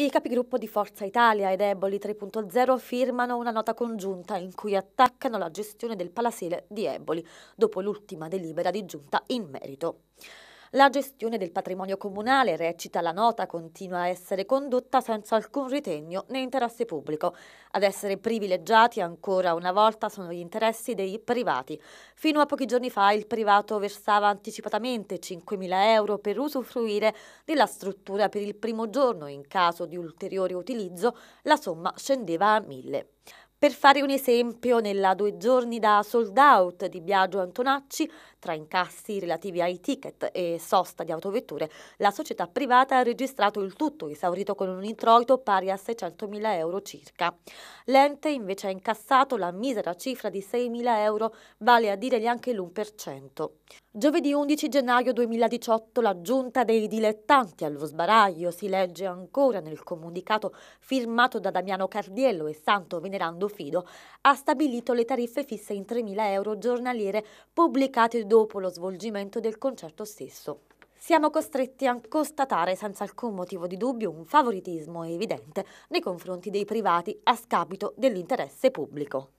I capigruppo di Forza Italia e Eboli 3.0 firmano una nota congiunta in cui attaccano la gestione del palasile di Eboli, dopo l'ultima delibera di giunta in merito. La gestione del patrimonio comunale, recita la nota, continua a essere condotta senza alcun ritegno né interesse pubblico. Ad essere privilegiati ancora una volta sono gli interessi dei privati. Fino a pochi giorni fa il privato versava anticipatamente 5.000 euro per usufruire della struttura per il primo giorno. In caso di ulteriore utilizzo la somma scendeva a 1.000. Per fare un esempio, nella due giorni da sold out di Biagio Antonacci, tra incassi relativi ai ticket e sosta di autovetture, la società privata ha registrato il tutto, esaurito con un introito pari a 600.000 euro circa. L'ente invece ha incassato la misera cifra di 6.000 euro, vale a dire neanche l'1%. Giovedì 11 gennaio 2018 la giunta dei dilettanti allo sbaraglio si legge ancora nel comunicato firmato da Damiano Cardiello e Santo Venerando Fido ha stabilito le tariffe fisse in 3.000 euro giornaliere pubblicate dopo lo svolgimento del concerto stesso. Siamo costretti a constatare senza alcun motivo di dubbio un favoritismo evidente nei confronti dei privati a scapito dell'interesse pubblico.